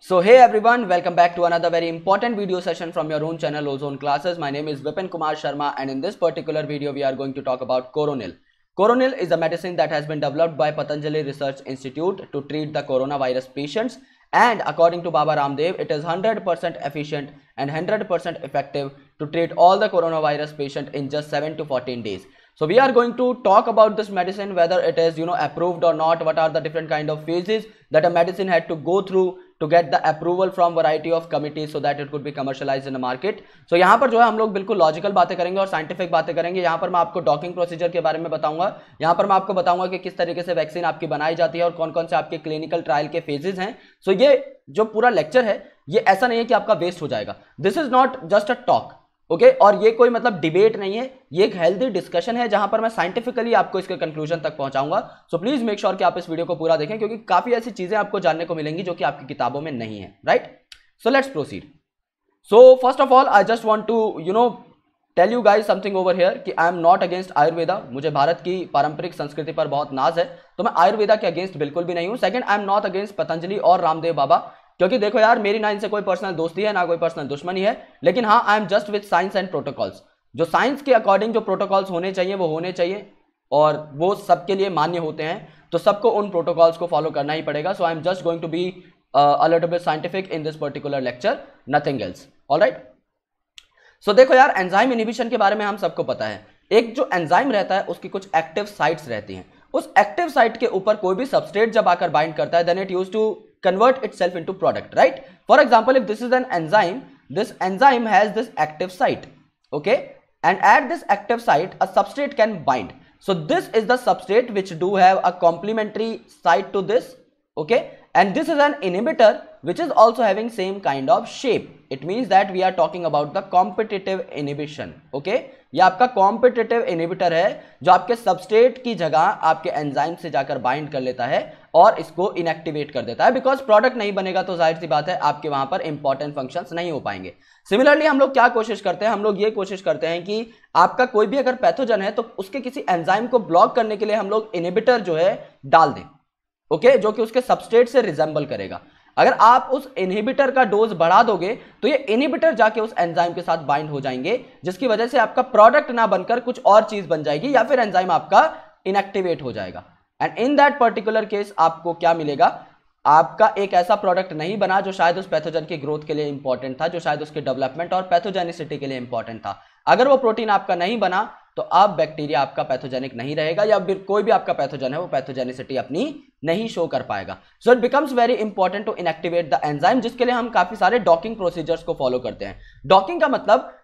So hey everyone, welcome back to another very important video session from your own channel Ozone Classes. My name is Vipin Kumar Sharma and in this particular video we are going to talk about Coronil. Coronil is a medicine that has been developed by Patanjali Research Institute to treat the coronavirus patients and according to Baba Ramdev, it is 100% efficient and 100% effective to treat all the coronavirus patient in just 7 to 14 days. So we are going to talk about this medicine whether it is you know approved or not, what are the different kind of phases that a medicine had to go through to get the approval from variety of committees so that it could be commercialized in the market so यहाँ पर जो है हम लोग बिल्कुल logical बातें करेंगे और scientific बातें करेंगे यहाँ पर मैं आपको डॉकिंग प्रोसीजर के बारे में बताऊंगा यहाँ पर मैं आपको बताऊंगा कि किस तरीके से वैक्सीन आपकी बनाई जाती है और कौन कौन से आपके क्लिनिकल ट्रायल के फेजेज हैं सो so ये जो पूरा लेक्चर है ये ऐसा नहीं है कि आपका वेस्ट हो जाएगा this is not just a talk okay okay? और ये कोई मतलब डिबेट नहीं है ये एक हेल्दी डिस्कशन है जहां पर मैं साइंटिफिकली आपको इसके कंक्लूजन तक पहुंचाऊंगा सो प्लीज मेक श्योर कि आप इस वीडियो को पूरा देखें क्योंकि काफी ऐसी चीजें आपको जानने को मिलेंगी जो कि आपकी किताबों में नहीं है right so let's proceed so first of all I just want to you know tell you guys something over here कि I am not against Ayurveda मुझे भारत की पारंपरिक संस्कृति पर बहुत नाज है तो मैं आयुर्वेदा के अगेंस्ट बिल्कुल भी नहीं हूँ second I am not against Patanjali और रामदेव बाबा क्योंकि देखो यार मेरी ना इनसे कोई पर्सनल दोस्ती है ना कोई पर्सनल दुश्मनी है लेकिन हाँ I am just with science and protocols जो साइंस के अकॉर्डिंग जो प्रोटोकॉल्स होने चाहिए वो होने चाहिए और वो सबके लिए मान्य होते हैं तो सबको उन प्रोटोकॉल्स को फॉलो करना ही पड़ेगा so I am just going to be alert scientific in this particular lecture nothing else all right so देखो यार एंजाइम इनिबिशन के बारे में हम सबको पता है एक जो एंजाइम रहता है उसकी कुछ एक्टिव साइट्स रहती हैं उस एक्टिव साइट के ऊपर कोई भी सबस्टेट जब आकर बाइंड करता है then it use to convert itself into product, right? For example, if this is an enzyme, this enzyme has this active site, okay? And at this active site, a substrate can bind. So this is the substrate which do have a complementary site to this, okay? And this is an inhibitor which is also having same kind of shape. It means that we are talking about the competitive inhibition, okay? ये आपका competitive inhibitor है जो आपके substrate की जगह आपके enzyme से जाकर बाइंड कर लेता है और इसको इनएक्टिवेट कर देता है बिकॉज प्रोडक्ट नहीं बनेगा तो जाहिर सी बात है आपके वहां पर इंपॉर्टेंट फंक्शन नहीं हो पाएंगे सिमिलरली हम लोग क्या कोशिश करते हैं हम लोग ये कोशिश करते हैं कि आपका कोई भी अगर पैथोजन है तो उसके किसी एंजाइम को ब्लॉक करने के लिए हम लोग इनिबिटर जो है डाल दें ओके okay? जो कि उसके सबस्टेट से रिजेंबल करेगा अगर आप उस इनहिबिटर का डोज बढ़ा दोगे तो ये इनहिबिटर जाके उस एंजाइम के साथ बाइंड हो जाएंगे जिसकी वजह से आपका प्रोडक्ट ना बनकर कुछ और चीज बन जाएगी या फिर एंजाइम आपका इनएक्टिवेट हो जाएगा and in that particular case आपको क्या मिलेगा आपका एक ऐसा प्रोडक्ट नहीं बना जो शायद उस पैथोजन की ग्रोथ के लिए इंपॉर्टेंट था जो शायद उसके डेवलपमेंट और पैथोजेनिसिटी के लिए इंपॉर्टेंट था अगर वो प्रोटीन आपका नहीं बना तो अब बैक्टीरिया आपका पैथोजेनिक नहीं रहेगा या फिर कोई भी आपका पैथोजन है वो पैथोजेनिसिटी अपनी नहीं शो कर पाएगा so it becomes very important to inactivate the enzyme जिसके लिए हम काफी सारे डॉकिंग प्रोसीजर्स को फॉलो करते हैं डॉकिंग का मतलब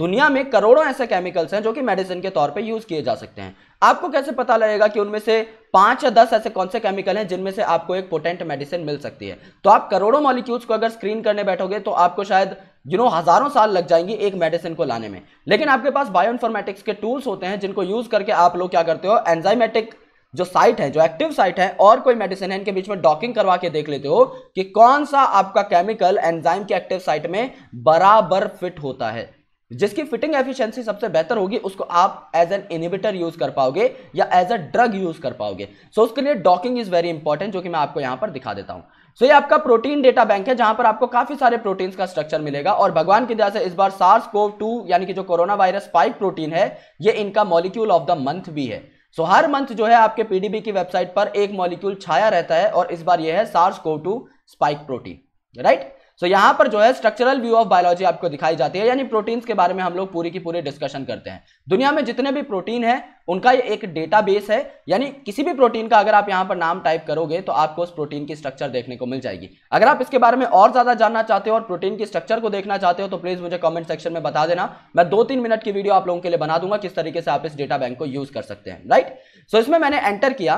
दुनिया में करोड़ों ऐसे केमिकल्स हैं जो कि मेडिसिन के तौर पे यूज किए जा सकते हैं आपको कैसे पता लगेगा कि उनमें से पांच या दस ऐसे कौन से केमिकल हैं जिनमें से आपको एक पोटेंट मेडिसिन मिल सकती है तो आप करोड़ों मॉलिक्यूल्स को अगर स्क्रीन करने बैठोगे तो आपको शायद यू नो हजारों साल लग जाएंगी एक मेडिसिन को लाने में लेकिन आपके पास बायो इन्फॉर्मेटिक्स के टूल्स होते हैं जिनको यूज करके आप लोग क्या करते हो एंजाइमेटिक जो साइट है जो एक्टिव साइट है और कोई मेडिसिन है इनके बीच में डॉकिंग करवा के देख लेते हो कि कौन सा आपका केमिकल एंजाइम के एक्टिव साइट में बराबर फिट होता है जिसकी फिटिंग एफिशिएंसी सबसे बेहतर होगी उसको आप एज एन इनिबिटर यूज कर पाओगे या एज अ ड्रग यूज कर पाओगे सो so, उसके लिए डॉकिंग इज वेरी इंपॉर्टेंट जो कि मैं आपको यहां पर दिखा देता हूं सो so, ये आपका प्रोटीन डेटा बैंक है जहां पर आपको काफी सारे प्रोटीन्स का स्ट्रक्चर मिलेगा और भगवान की दया से इस बार सार्स कोव टू यानी कि जो कोरोना वायरस स्पाइक प्रोटीन है ये इनका मॉलिक्यूल ऑफ द मंथ भी है सो so, हर मंथ जो है आपके पीडीबी की वेबसाइट पर एक मॉलिक्यूल छाया रहता है और इस बार यह है SARS CoV two spike protein right so so, यहाँ पर जो है स्ट्रक्चरल व्यू ऑफ बायोलॉजी आपको दिखाई जाती है यानी प्रोटीन्स के बारे में हम लोग पूरी की पूरी डिस्कशन करते हैं दुनिया में जितने भी प्रोटीन है उनका ये एक डेटाबेस है यानी किसी भी प्रोटीन का अगर आप यहाँ पर नाम टाइप करोगे तो आपको उस प्रोटीन की स्ट्रक्चर देखने को मिल जाएगी अगर आप इसके बारे में और ज्यादा जानना चाहते हो और प्रोटीन की स्ट्रक्चर को देखना चाहते हो तो प्लीज मुझे कमेंट सेक्शन में बता देना मैं दो तीन मिनट की वीडियो आप लोगों के लिए बना दूंगा किस तरीके से आप इस डेटा बैंक को यूज कर सकते हैं राइट सो इसमें मैंने एंटर किया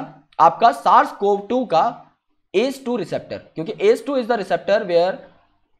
आपका सार्स कोव टू का एस टू रिसेप्टर क्योंकि ACE two is the receptor where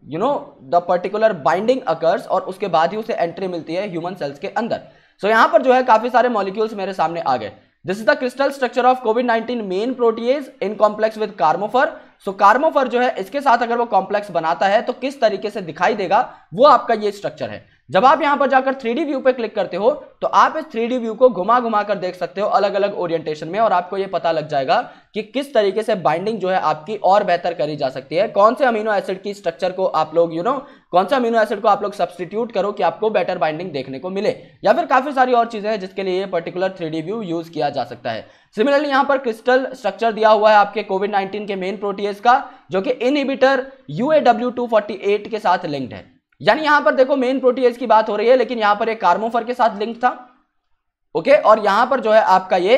you know the particular binding occurs और उसके बाद ही उसे एंट्री मिलती है ह्यूमन सेल्स के अंदर सो so, यहां पर जो है काफी सारे मॉलिक्यूल्स मेरे सामने आ गए this is the crystal structure of COVID 19 main protease in complex with carmofur so carmofur जो है इसके साथ अगर वो कॉम्प्लेक्स बनाता है तो किस तरीके से दिखाई देगा वो आपका ये स्ट्रक्चर है जब आप यहां पर जाकर थ्री व्यू पे क्लिक करते हो तो आप इस थ्री व्यू को घुमा घुमा कर देख सकते हो अलग अलग ओरिएंटेशन में और आपको ये पता लग जाएगा कि किस तरीके से बाइंडिंग जो है आपकी और बेहतर करी जा सकती है कौन से अमीनो एसिड की स्ट्रक्चर को आप लोग यू you नो know, कौन सा अमीनो एसिड को आप लोग सब्सटीट्यूट करो कि आपको बेटर बाइंडिंग देखने को मिले या फिर काफी सारी और चीजें हैं जिसके लिए पर्टिकुलर थ्री व्यू यूज किया जा सकता है सिमिलरली यहाँ पर क्रिस्टल स्ट्रक्चर दिया हुआ है आपके कोविड नाइनटीन के मेन प्रोटीएस का जो कि इनहिबिटर यू के साथ लिंक्ड है यानी यहां पर देखो मेन प्रोटीएज की बात हो रही है लेकिन यहां पर एक कार्मोफर के साथ लिंक था ओके और यहां पर जो है आपका ये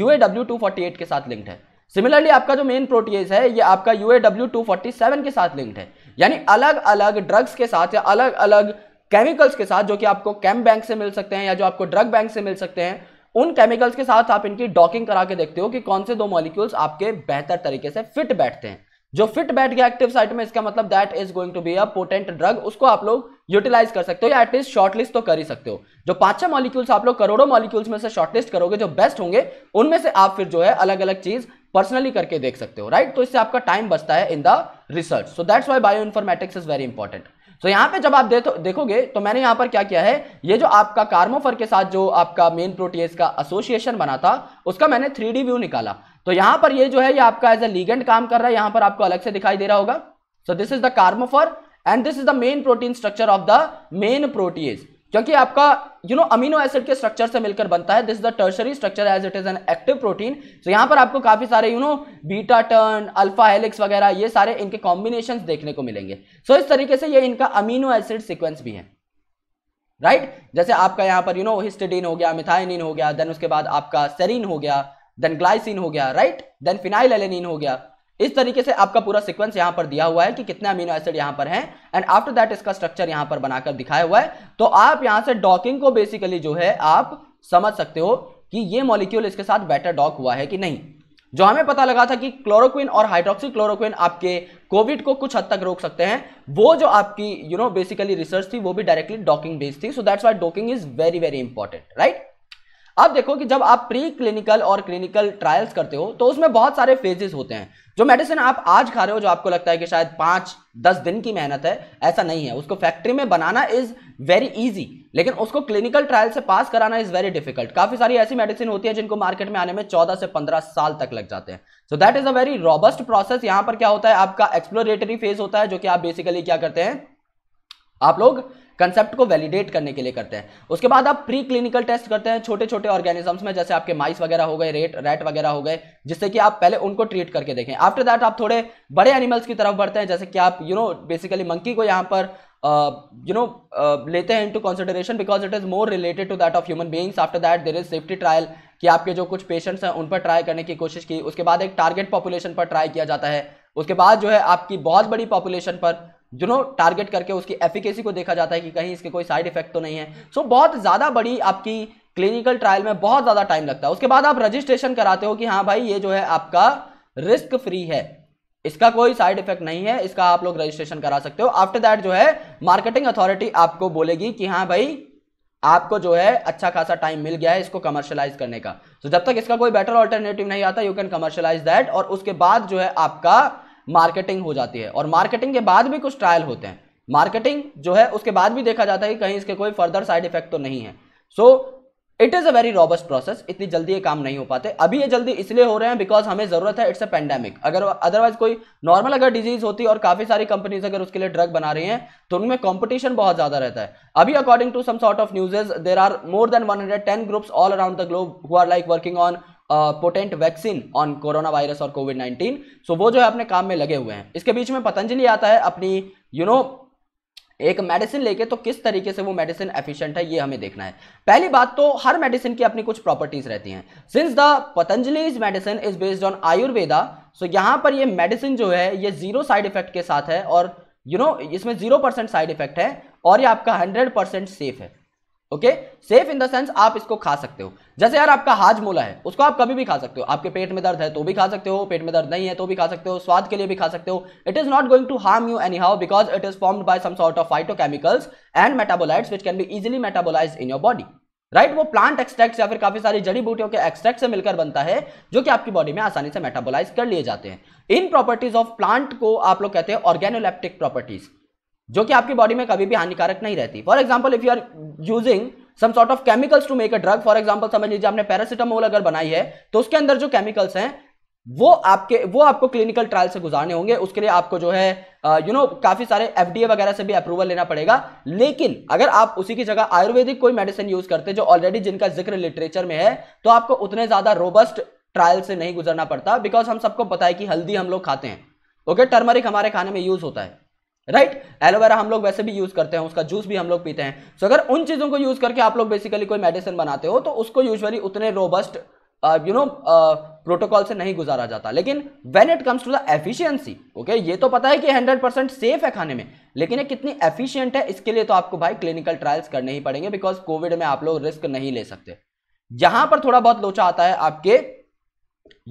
यूएडब्ल्यू टू फोर्टी एट के साथ लिंक्ड है सिमिलरली आपका जो मेन प्रोटीएज है ये आपका यूएडब्ल्यू टू फोर्टी सेवन के साथ लिंक्ड है यानी अलग अलग ड्रग्स के साथ या अलग अलग केमिकल्स के साथ जो कि आपको कैम बैंक से मिल सकते हैं या जो आपको ड्रग बैंक से मिल सकते हैं उन केमिकल्स के साथ आप इनकी डॉकिंग करा के देखते हो कि कौन से दो मॉलिक्यूल्स आपके बेहतर तरीके से फिट बैठते हैं जो फिट बैठ गया एक्टिव साइट में इसका मतलब that is going to be a potent drug उसको आप लोग यूटिलाइज कर सकते हो या एटलीस्ट शॉर्टलिस्ट तो कर ही सकते हो जो पांच छह मॉलिक्यूल्स आप लोग करोड़ों मॉलिक्यूल्स में से शॉर्टलिस्ट करोगे जो बेस्ट होंगे उनमें से आप फिर जो है अलग अलग चीज पर्सनली करके देख सकते हो राइट तो इससे आपका टाइम बचता है in the research so that's why bioinformatics is very important तो यहाँ पे जब आप देखोगे तो मैंने यहाँ पर क्या किया है ये जो आपका कार्मोफर के साथ जो आपका मेन प्रोटीएस का एसोसिएशन बना था उसका मैंने थ्री व्यू निकाला तो यहां पर ये जो है ये आपका एज ए लीगेंट काम कर रहा है यहां पर आपको अलग से दिखाई दे रहा होगा so this is the carmofur and this is the main protein structure of the main protease क्योंकि आपका यू नो अमीनो एसिड के स्ट्रक्चर से मिलकर बनता है this is the tertiary structure as it is an active protein so यहां पर आपको काफी सारे you know beta turn alpha helix वगैरह ये सारे इनके कॉम्बिनेशन देखने को मिलेंगे सो so, इस तरीके से ये इनका अमीनो एसिड सिक्वेंस भी है राइट right? जैसे आपका यहां पर यू नो हिस्टडीन हो गया मिथाइनिन हो गया देन उसके बाद आपका सेरीन हो गया देन ग्लाइसिन हो गया राइट देन फिनाइल एलेनिन हो गया इस तरीके से आपका पूरा सीक्वेंस यहां पर दिया हुआ है कि कितने अमीनो एसिड यहां पर हैं एंड आफ्टर दैट इसका स्ट्रक्चर यहां पर बनाकर दिखाया हुआ है तो आप यहाँ से डॉकिंग को बेसिकली जो है आप समझ सकते हो कि ये मॉलिक्यूल इसके साथ बेटर डॉक हुआ है कि नहीं जो हमें पता लगा था कि क्लोरोक्विन और हाइड्रोक्सी क्लोरोक्विन आपके कोविड को कुछ हद तक रोक सकते हैं वो जो आपकी यू नो बेसिकली रिसर्च थी वो भी डायरेक्टली डॉकिंग बेस्ड थी so that's why docking is very very important right अब देखो कि जब आप प्री क्लिनिकल और क्लिनिकल ट्रायल्स करते हो तो उसमें बहुत सारे फेजेस होते हैं जो मेडिसिन आप आज खा रहे हो जो आपको लगता है कि शायद पांच दस दिन की मेहनत है ऐसा नहीं है उसको फैक्ट्री में बनाना इज वेरी इजी लेकिन उसको क्लिनिकल ट्रायल से पास कराना इज वेरी डिफिकल्ट काफी सारी ऐसी मेडिसिन होती है जिनको मार्केट में आने में 14 से 15 साल तक लग जाते हैं so that is a very robust process यहां पर क्या होता है आपका एक्सप्लोरेटरी फेज होता है जो कि आप बेसिकली क्या करते हैं आप लोग कंसेप्ट को वैलिडेट करने के लिए करते हैं उसके बाद आप प्री क्लिनिकल टेस्ट करते हैं छोटे छोटे ऑर्गेनिजम्स में जैसे आपके माइस वगैरह हो गए रेट रैट वगैरह हो गए जिससे कि आप पहले उनको ट्रीट करके देखें आफ्टर दैट आप थोड़े बड़े एनिमल्स की तरफ बढ़ते हैं जैसे कि आप यू नो बेसिकली मंकी को यहाँ पर यू uh, नो uh, लेते हैं into consideration because it is more related to that of human beings after that there is safety trial कि आपके जो कुछ पेशेंट्स हैं उन पर ट्राई करने की कोशिश की उसके बाद एक टारगेट पॉपुलेशन पर ट्राई किया जाता है उसके बाद जो है आपकी बहुत बड़ी पॉपुलेशन पर जो टारगेट करके उसकी एफिकेसी को देखा जाता है कि कहीं इसके कोई साइड इफेक्ट तो नहीं है सो so, बहुत ज़्यादा बड़ी आपकी क्लिनिकल ट्रायल में बहुत ज़्यादा टाइम लगता है उसके बाद आप रजिस्ट्रेशन कराते हो कि हाँ भाई ये जो है आपका रिस्क फ्री है इसका कोई साइड इफेक्ट नहीं है इसका आप लोग रजिस्ट्रेशन करा सकते हो आफ्टर दैट जो है मार्केटिंग अथॉरिटी आपको बोलेगी कि हाँ भाई आपको जो है अच्छा खासा टाइम मिल गया है इसको कमर्शलाइज करने का तो so, जब तक इसका कोई बेटर ऑल्टरनेटिव नहीं आता यू कैन कमर्शलाइज दैट और उसके बाद जो है आपका मार्केटिंग हो जाती है और मार्केटिंग के बाद भी कुछ ट्रायल होते हैं मार्केटिंग जो है उसके बाद भी देखा जाता है कि कहीं इसके कोई फर्दर साइड इफेक्ट तो नहीं है so it is a very robust process इतनी जल्दी ये काम नहीं हो पाते अभी ये जल्दी इसलिए हो रहे हैं बिकॉज हमें ज़रूरत है इट्स अ पेंडेमिक अगर अदरवाइज कोई नॉर्मल अगर डिजीज होती है और काफ़ी सारी कंपनीज अगर उसके लिए ड्रग बना रही हैं तो उनमें कॉम्पिटिशन बहुत ज़्यादा रहता है अभी according to some sort of newses there are more than one ten groups all around the globe who are like working on potent vaccine on corona virus और कोविड नाइन्टीन सो वो जो है अपने काम में लगे हुए हैं इसके बीच में पतंजलि आता है अपनी यू you नो know, एक मेडिसिन लेके तो किस तरीके से वो मेडिसिन एफिशिएंट है ये हमें देखना है पहली बात तो हर मेडिसिन की अपनी कुछ प्रॉपर्टीज रहती हैं since the Patanjali medicine is based on Ayurveda so यहाँ पर ये मेडिसिन जो है ये जीरो साइड इफेक्ट के साथ है और यू you नो know, इसमें जीरो परसेंट साइड इफेक्ट है और ये आपका हंड्रेड परसेंट सेफ है okay safe in the sense आप इसको खा सकते हो जैसे यार आपका हाजमोला है उसको आप कभी भी खा सकते हो आपके पेट में दर्द है तो भी खा सकते हो पेट में दर्द नहीं है तो भी खा सकते हो स्वाद के लिए भी खा सकते हो it is not going to harm you anyhow because it is formed by some sort of phytochemicals and metabolites which can be easily metabolize in your body right वो प्लांट एक्सट्रैक्ट या फिर काफी सारी जड़ी बूटियों के extract से मिलकर बनता है जो कि आपकी बॉडी में आसानी से मेटाबोलाइज कर लिए जाते हैं इन प्रॉपर्टीज ऑफ प्लांट को आप लोग कहते हैं ऑर्गेनोलेप्टिक प्रॉपर्टीज जो कि आपकी बॉडी में कभी भी हानिकारक नहीं रहती for example if you are using some sort of chemicals to make a drug for example समझ लीजिए आपने पैरासिटामोल अगर बनाई है तो उसके अंदर जो केमिकल्स हैं वो आपके वो आपको क्लिनिकल ट्रायल से गुजारने होंगे उसके लिए आपको जो है यू uh, नो काफी सारे एफडीए वगैरह से भी अप्रूवल लेना पड़ेगा लेकिन अगर आप उसी की जगह आयुर्वेदिक कोई मेडिसिन यूज करते जो ऑलरेडी जिनका जिक्र लिटरेचर में है तो आपको उतने ज्यादा रोबस्ट ट्रायल से नहीं गुजरना पड़ता बिकॉज हम सबको पता है कि हल्दी हम लोग खाते हैं ओके टर्मरिक हमारे खाने में यूज होता है राइट right? एलोवेरा हम लोग वैसे भी यूज करते हैं उसका जूस भी हम लोग पीते हैं सो अगर उन चीजों को यूज करके आप लोग बेसिकली कोई मेडिसिन बनाते हो तो उसको यूजुअली उतने रोबस्ट यू नो प्रोटोकॉल से नहीं गुजारा जाता लेकिन when it comes to the efficiency okay ये तो पता है कि 100 परसेंट सेफ है खाने में लेकिन ये कितनी एफिशिएंट है इसके लिए तो आपको भाई क्लिनिकल ट्रायल्स करने ही पड़ेंगे बिकॉज कोविड में आप लोग रिस्क नहीं ले सकते यहां पर थोड़ा बहुत लोचा आता है आपके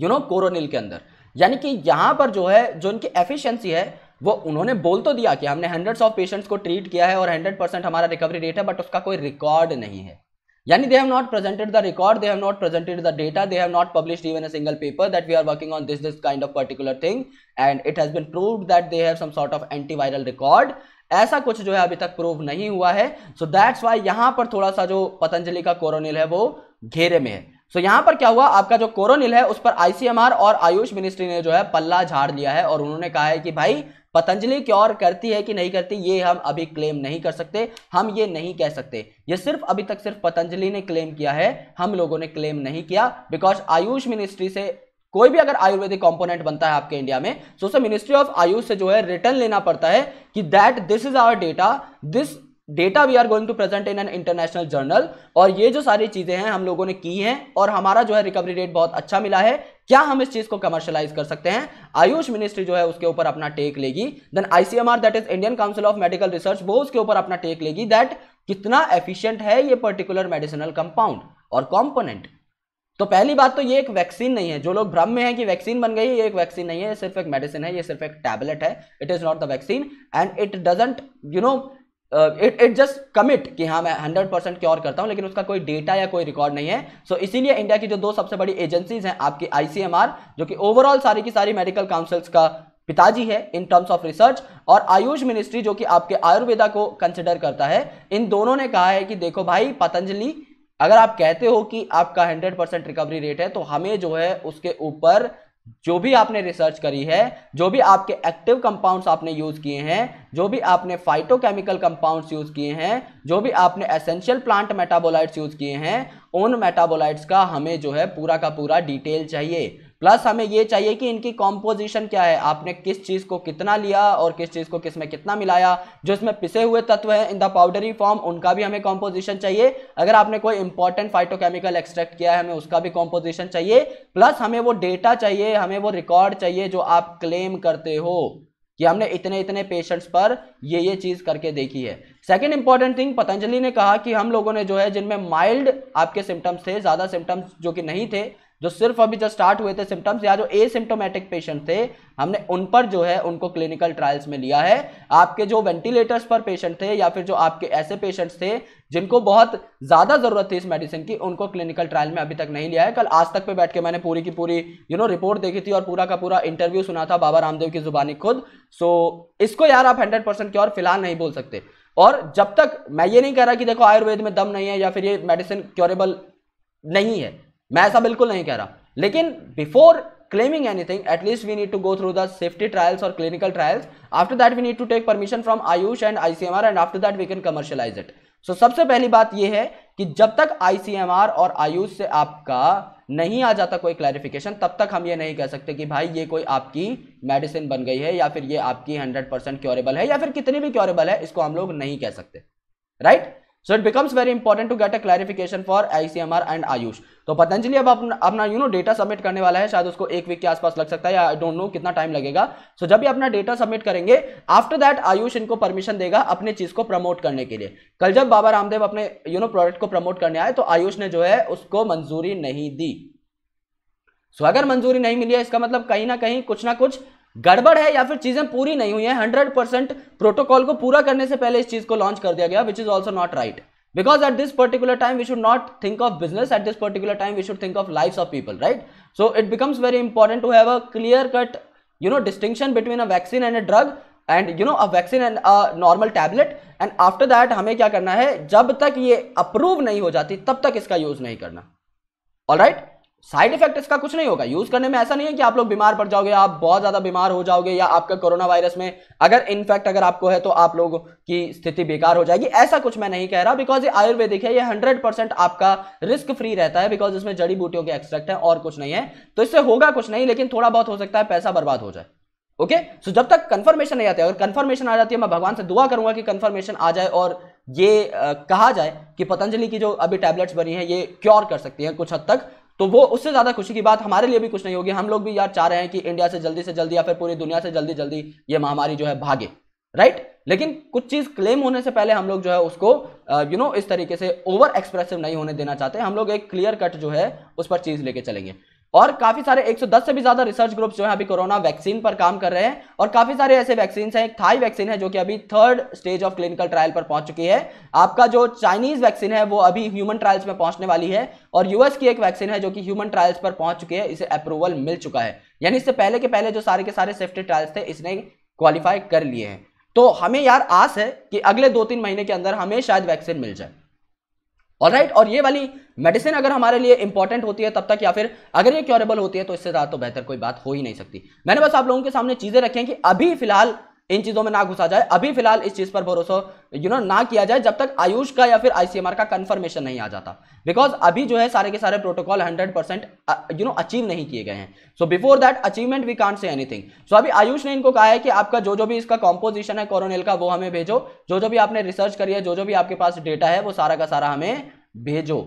यू नो कोरोनिल के अंदर यानी कि यहां पर जो है जो इनकी एफिशिएंसी है वो उन्होंने बोल तो दिया कि हमने हंड्रेड्स ऑफ पेशेंट्स को ट्रीट किया है और हंड्रेड परसेंट हमारा रिकवरी रेट है बट उसका कोई रिकॉर्ड नहीं है यानी they have not presented the record they have not presented the data they have not published even a single paper that we are working on this this kind of particular thing and it has been proved that they have some sort of antiviral record ऐसा कुछ जो है अभी तक prove नहीं हुआ है सो that's Y यहाँ पर थोड़ा सा जो पतंजलि का कोरोनिल है वो घेरे में है सो so, यहां पर क्या हुआ आपका जो कोरोनिल है उस पर आईसीएमआर और आयुष मिनिस्ट्री ने जो है पल्ला झाड़ लिया है और उन्होंने कहा है कि भाई पतंजलि क्योर करती है कि नहीं करती ये हम अभी क्लेम नहीं कर सकते हम ये नहीं कह सकते ये सिर्फ अभी तक सिर्फ पतंजलि ने क्लेम किया है हम लोगों ने क्लेम नहीं किया बिकॉज आयुष मिनिस्ट्री से कोई भी अगर आयुर्वेदिक कंपोनेंट बनता है आपके इंडिया में सो उसे मिनिस्ट्री ऑफ आयुष से जो है रिटर्न लेना पड़ता है कि that this is our data this data we are going to present in an international journal और ये जो सारी चीज़ें हैं हम लोगों ने की हैं और हमारा जो है रिकवरी रेट बहुत अच्छा मिला है क्या हम इस चीज़ को कमर्शलाइज कर सकते हैं आयुष मिनिस्ट्री जो है उसके ऊपर अपना टेक लेगी then ICMR that is Indian Council of Medical Research वो उसके ऊपर अपना टेक लेगी दैट कितना एफिशियंट है ये पर्टिकुलर मेडिसिनल कंपाउंड और कॉम्पोनेंट तो पहली बात तो ये एक वैक्सीन नहीं है जो लोग भ्रम में हैं कि वैक्सीन बन गई ये एक वैक्सीन नहीं है ये सिर्फ एक मेडिसिन है ये सिर्फ एक टैबलेट है it is not the vaccine and it doesn't you know it it just commit कि हाँ मैं हंड्रेड परसेंट क्योर करता हूँ लेकिन उसका कोई डेटा या कोई रिकॉर्ड नहीं है सो so, इसीलिए इंडिया की जो दो सबसे बड़ी एजेंसीज हैं आपकी आईसीएमआर जो कि ओवरऑल सारी की सारी मेडिकल काउंसिल्स का पिताजी है इन टर्म्स ऑफ रिसर्च और आयुष मिनिस्ट्री जो कि आपके आयुर्वेदा को कंसिडर करता है इन दोनों ने कहा है कि देखो भाई पतंजलि अगर आप कहते हो कि आपका हंड्रेड परसेंट रिकवरी रेट है तो हमें जो है उसके ऊपर जो भी आपने रिसर्च करी है जो भी आपके एक्टिव कंपाउंड्स आपने यूज़ किए हैं जो भी आपने फाइटोकेमिकल कंपाउंड्स यूज़ किए हैं जो भी आपने एसेंशियल प्लांट मेटाबोलाइट्स यूज़ किए हैं उन मेटाबोलाइट्स का हमें जो है पूरा का पूरा डिटेल चाहिए प्लस हमें ये चाहिए कि इनकी कॉम्पोजिशन क्या है आपने किस चीज़ को कितना लिया और किस चीज़ को किस में कितना मिलाया जो इसमें पिसे हुए तत्व हैं इन द पाउडरी फॉर्म उनका भी हमें कॉम्पोजिशन चाहिए अगर आपने कोई इंपॉर्टेंट फाइटोकेमिकल एक्सट्रैक्ट किया है हमें उसका भी कॉम्पोजिशन चाहिए प्लस हमें वो डेटा चाहिए हमें वो रिकॉर्ड चाहिए जो आप क्लेम करते हो कि हमने इतने इतने पेशेंट्स पर ये ये चीज़ करके देखी है सेकेंड इंपॉर्टेंट थिंग पतंजलि ने कहा कि हम लोगों ने जो है जिनमें माइल्ड आपके सिम्टम्स थे ज़्यादा सिम्टम्स जो कि नहीं थे जो सिर्फ अभी जो स्टार्ट हुए थे सिम्टम्स या जो ए सिम्टोमेटिक पेशेंट थे हमने उन पर जो है उनको क्लिनिकल ट्रायल्स में लिया है आपके जो वेंटिलेटर्स पर पेशेंट थे या फिर जो आपके ऐसे पेशेंट्स थे जिनको बहुत ज़्यादा ज़रूरत थी इस मेडिसिन की उनको क्लिनिकल ट्रायल में अभी तक नहीं लिया है कल आज तक पे बैठ के मैंने पूरी की पूरी यू नो रिपोर्ट देखी थी और पूरा का पूरा इंटरव्यू सुना था बाबा रामदेव की जुबानी खुद सो इसको यार आप हंड्रेड परसेंट की और फिलहाल नहीं बोल सकते और जब तक मैं ये नहीं कह रहा कि देखो आयुर्वेद में दम नहीं है या फिर ये मेडिसिन क्योरेबल नहीं है मैं ऐसा बिल्कुल नहीं कह रहा लेकिन before claiming anything at least we need to go through the safety trials और clinical trials after that we need to take permission from Ayush and ICMR and after that we can commercialize it so सबसे पहली बात यह है कि जब तक ICMR और आयुष से आपका नहीं आ जाता कोई क्लैरिफिकेशन तब तक हम ये नहीं कह सकते कि भाई ये कोई आपकी मेडिसिन बन गई है या फिर ये आपकी हंड्रेड परसेंट क्योरेबल है या फिर कितनी भी क्योरेबल है इसको हम लोग नहीं कह सकते right right? So it becomes very important to get a clarification for ICMR and Ayush तो पतंजलि अब अपना यू नो डेटा सबमिट करने वाला है शायद उसको एक वीक के आसपास लग सकता है आई डोंट नो कितना टाइम लगेगा सो so, जब भी अपना डेटा सबमिट करेंगे आफ्टर दैट आयुष इनको परमिशन देगा अपने चीज को प्रमोट करने के लिए कल जब बाबा रामदेव अपने यू नो प्रोडक्ट को प्रमोट करने आए तो आयुष ने जो है उसको मंजूरी नहीं दी सो so, अगर मंजूरी नहीं मिली है इसका मतलब कहीं ना कहीं कुछ ना कुछ गड़बड़ है या फिर चीजें पूरी नहीं हुई हैं 100% प्रोटोकॉल को पूरा करने से पहले इस चीज को लॉन्च कर दिया गया which is also not right because at this particular time we should not think of business at this particular time we should think of life of people right so it becomes very important to have a clear cut you know distinction between a vaccine and a drug and you know a vaccine and a normal tablet and after that हमें क्या करना है जब तक ये approve नहीं हो जाती तब तक इसका यूज नहीं करना all right right? Side effect इसका कुछ नहीं होगा यूज करने में ऐसा नहीं है कि आप लोग बीमार पड़ जाओगे आप बहुत ज्यादा बीमार हो जाओगे या आपका कोरोना वायरस में अगर इनफेक्ट अगर आपको है तो आप लोगों की स्थिति बेकार हो जाएगी ऐसा कुछ मैं नहीं कह रहा बिकॉज ये आयुर्वेदिक है ये हंड्रेड परसेंट आपका रिस्क फ्री रहता है बिकॉज इसमें जड़ी बूटियों के एक्सट्रैक्ट है और कुछ नहीं है तो इससे होगा कुछ नहीं लेकिन थोड़ा बहुत हो सकता है पैसा बर्बाद हो जाए ओके सो जब तक कन्फर्मेशन नहीं आती अगर कन्फर्मेशन आ जाती है मैं भगवान से दुआ करूंगा कि कन्फर्मेशन आ जाए और ये आ, कहा जाए कि पतंजलि की जो अभी टैबलेट्स बनी है ये क्योर कर सकती है कुछ हद तक तो वो उससे ज़्यादा खुशी की बात हमारे लिए भी कुछ नहीं होगी हम लोग भी यार चाह रहे हैं कि इंडिया से जल्दी से जल्दी या फिर पूरी दुनिया से जल्दी जल्दी ये महामारी जो है भागे राइट लेकिन कुछ चीज़ क्लेम होने से पहले हम लोग जो है उसको यू नो इस तरीके से ओवर एक्सप्रेसिव नहीं होने देना चाहते हम लोग एक क्लियर कट जो है उस पर चीज़ लेके चलेंगे और काफी सारे 110 से भी ज्यादा रिसर्च ग्रुप्स जो है अभी कोरोना वैक्सीन पर काम कर रहे हैं और काफी सारे ऐसे वैक्सीन हैं एक थाई वैक्सीन है जो कि अभी third stage of clinical trial पर पहुंच चुकी है आपका जो चाइनीज वैक्सीन है वो अभी ह्यूमन ट्रायल्स में पहुंचने वाली है और यूएस की एक वैक्सीन है जो कि ह्यूमन ट्रायल्स पर पहुंच चुकी है इसे अप्रूवल मिल चुका है यानी इससे पहले के पहले जो सारे के सारे सेफ्टी ट्रायल्स थे इसने क्वालिफाई कर लिए हैं तो हमें यार आस है कि अगले दो तीन महीने के अंदर हमें शायद वैक्सीन मिल जाए और राइट और ये वाली मेडिसिन अगर हमारे लिए इंपॉर्टेंट होती है तब तक या फिर अगर ये क्योरेबल होती है तो इससे ज़्यादा तो बेहतर कोई बात हो ही नहीं सकती मैंने बस आप लोगों के सामने चीज़ें रखी हैं कि अभी फिलहाल इन चीजों में ना घुसा जाए अभी फिलहाल इस चीज पर भरोसा यू नो ना किया जाए जब तक आयुष का या फिर आईसीएमआर का कंफर्मेशन नहीं आ जाता बिकॉज अभी जो है सारे के सारे protocol 100 percent you know achieve नहीं किए गए हैं so before that achievement we can't say anything so अभी आयुष ने इनको कहा है कि आपका जो जो भी इसका कॉम्पोजिशन है कोरोनेल का वो हमें भेजो जो जो भी आपने रिसर्च करी है जो जो भी आपके पास डेटा है वो सारा का सारा हमें भेजो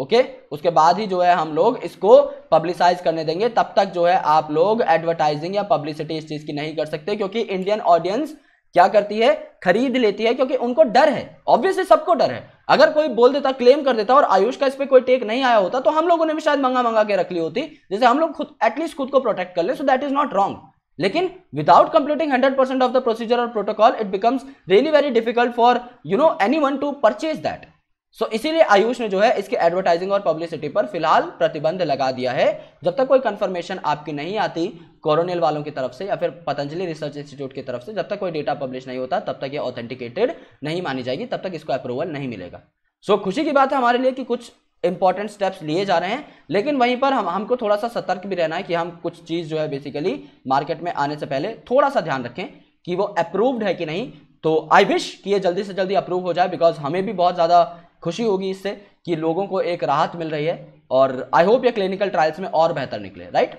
ओके उसके बाद ही जो है हम लोग इसको पब्लिसाइज करने देंगे तब तक जो है आप लोग एडवर्टाइजिंग या पब्लिसिटी इस चीज़ की नहीं कर सकते क्योंकि इंडियन ऑडियंस क्या करती है खरीद लेती है क्योंकि उनको डर है ऑब्वियसली सबको डर है अगर कोई बोल देता क्लेम कर देता और आयुष का इस पर कोई टेक नहीं आया होता तो हम लोगों ने भी शायद मंगा मंगा के रख ली होती जैसे हम लोग खुद एटलीस्ट खुद को प्रोटेक्ट कर ले so that is not wrong लेकिन without completing 100% of the procedure और protocol it becomes really very difficult for you know any to purchase that so so, इसीलिए आयुष ने जो है इसके एडवर्टाइजिंग और पब्लिसिटी पर फिलहाल प्रतिबंध लगा दिया है जब तक कोई कंफर्मेशन आपकी नहीं आती कोरोनियल वालों की तरफ से या फिर पतंजलि रिसर्च इंस्टीट्यूट की तरफ से जब तक कोई डेटा पब्लिश नहीं होता तब तक ये ऑथेंटिकेटेड नहीं मानी जाएगी तब तक इसको अप्रूवल नहीं मिलेगा सो so, खुशी की बात है हमारे लिए कि कुछ इंपॉर्टेंट स्टेप्स लिए जा रहे हैं लेकिन वहीं पर हम हमको थोड़ा सा सतर्क भी रहना है कि हम कुछ चीज़ जो है बेसिकली मार्केट में आने से पहले थोड़ा सा ध्यान रखें कि वो अप्रूव्ड है कि नहीं तो आई विश कि ये जल्दी से जल्दी अप्रूव हो जाए बिकॉज हमें भी बहुत ज़्यादा खुशी होगी इससे कि लोगों को एक राहत मिल रही है और आई होप ये क्लिनिकल ट्रायल्स में और बेहतर निकले राइट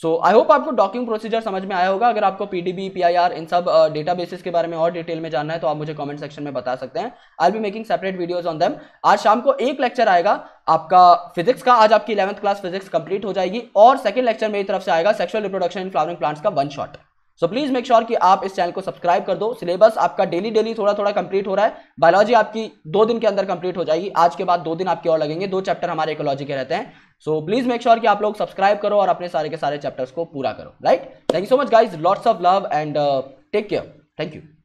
सो आई होप आपको डॉकिंग प्रोसीजर समझ में आया होगा अगर आपको पीडीबी पीआईआर इन सब डेटा uh, बेसिस के बारे में और डिटेल में जानना है तो आप मुझे कमेंट सेक्शन में बता सकते हैं I be making separate videos on them आज शाम को एक लेक्चर आएगा आपका फिजिक्स का आज आपकी इलेवंथ क्लास फिजिक्स कंप्लीट हो जाएगी और सेकंड लेक्चर मेरी तरफ से आएगा sexual reproduction in flowering plants का one shot so please make sure कि आप इस चैनल को सब्सक्राइब कर दो सिलेबस आपका डेली डेली थोड़ा थोड़ा कंप्लीट हो रहा है बायोलॉजी आपकी दो दिन के अंदर कंप्लीट हो जाएगी आज के बाद दो दिन आपके और लगेंगे दो चैप्टर हमारे इकोलॉजी के रहते हैं सो प्लीज मेक श्योर कि आप लोग सब्सक्राइब करो और अपने सारे के सारे चैप्टर्स को पूरा करो right thank you so much guys lots of love and take care thank you